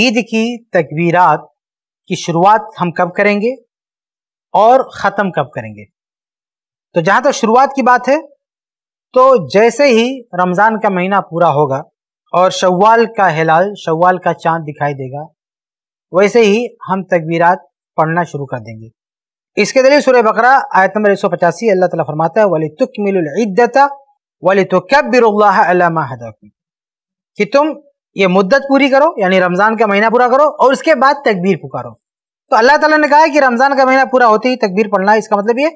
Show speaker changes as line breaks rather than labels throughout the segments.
ईद की तकबीरात की शुरुआत हम कब करेंगे और ख़त्म कब करेंगे तो जहाँ तक तो शुरुआत की बात है तो जैसे ही रमज़ान का महीना पूरा होगा और शव्वाल का हिलाल शव्वाल का चांद दिखाई देगा वैसे ही हम तकबीरात पढ़ना शुरू कर देंगे इसके दलील सूर्य बकरा आयत नंबर एक सौ पचासी अल्लाह ताला फरमाता है वली तुक मिलता वली तो कब हदम कि तुम ये मुद्दत पूरी करो यानी रमज़ान का महीना पूरा करो और उसके बाद तकबीर पुकारो तो अल्लाह ताला ने कहा है कि रमज़ान का महीना पूरा होते ही तकबीर पढ़ना है इसका मतलब ये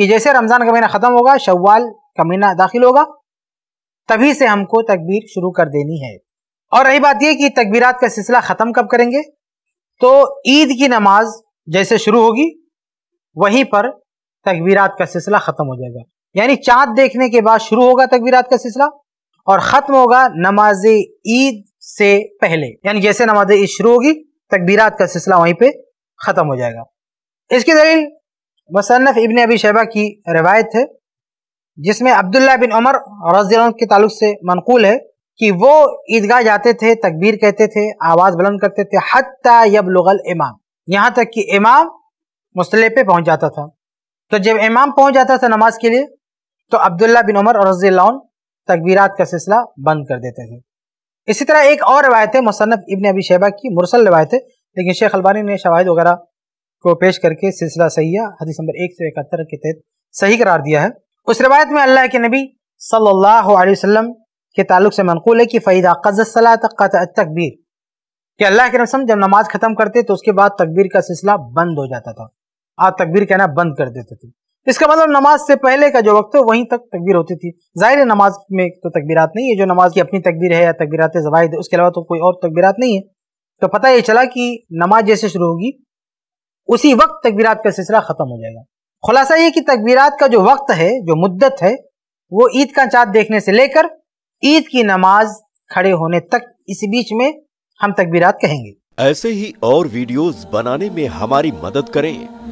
कि जैसे रमज़ान का महीना ख़त्म होगा शवाल का महीना दाखिल होगा तभी से हमको तकबीर शुरू कर देनी है और रही बात यह कि तकबीरत का सिलसिला ख़त्म कब करेंगे तो ईद की नमाज जैसे शुरू होगी वहीं पर तकबीरत का सिलसिला ख़त्म हो जाएगा यानी चांद देखने के बाद शुरू होगा तकबीरत का सिलसिला और ख़त्म होगा नमाज ईद से पहले यानी जैसे नमाज ईद शुरू होगी तकबीरात का सिलसिला वहीं पर ख़त्म हो जाएगा इसकी दलील मुसन्फ इबन अबी शैबा की रवायत है जिसमें अब्दुल्ला बिन उमर रजी के ताल्लुक से मनकूल है कि वो ईदगाह जाते थे तकबीर कहते थे आवाज़ बुलंद करते थे हत्ता यब लगल इमाम यहाँ तक कि इमाम मसले पे पहुँच जाता था तो जब इमाम पहुँच जाता था नमाज के लिए तो अब्दुल्ला बिन उमर रजी तकबीरात का सिलसिला बंद कर देते थे इसी तरह एक और रवायत है मुसनफ़ इबन अबी शेबा की मुरसल रवायत है लेकिन शेख अलबानी ने शवाहद वगैरह को पेश करके सिलसिला सैया हदीस नंबर एक सौ इकहत्तर के तहत सही करार दिया है उस रवायत में अल्लाह के नबी सल्लल्लाहु अलैहि वसल्लम के ताल्लुक से मनकूल है कि फ़ैदा कज़ला तकबीर कि अल्लाह के रसम जब नमाज ख़त्म करते तो उसके बाद तकबीर का सिलसिला बंद हो जाता था आप तकबीर कहना बंद कर देते थे इसका मतलब नमाज से पहले का जो वक्त है वहीं तक तकबीर होती थी जाहिर है नमाज में तो तकबीरात नहीं है जो नमाज की अपनी तकबीर है या तकबीरात जवाहिद है उसके अलावा तो कोई और तकबीरात नहीं है तो पता ये चला कि नमाज जैसे शुरू होगी उसी वक्त तकबीरात का सिलसिला ख़त्म हो जाएगा खुलासा ये कि तकबीरात का जो वक्त है जो मुद्दत है वो ईद का चाँद देखने से लेकर ईद की नमाज खड़े होने तक इसी बीच में हम तकबीरात कहेंगे ऐसे ही और वीडियोस बनाने में हमारी मदद करें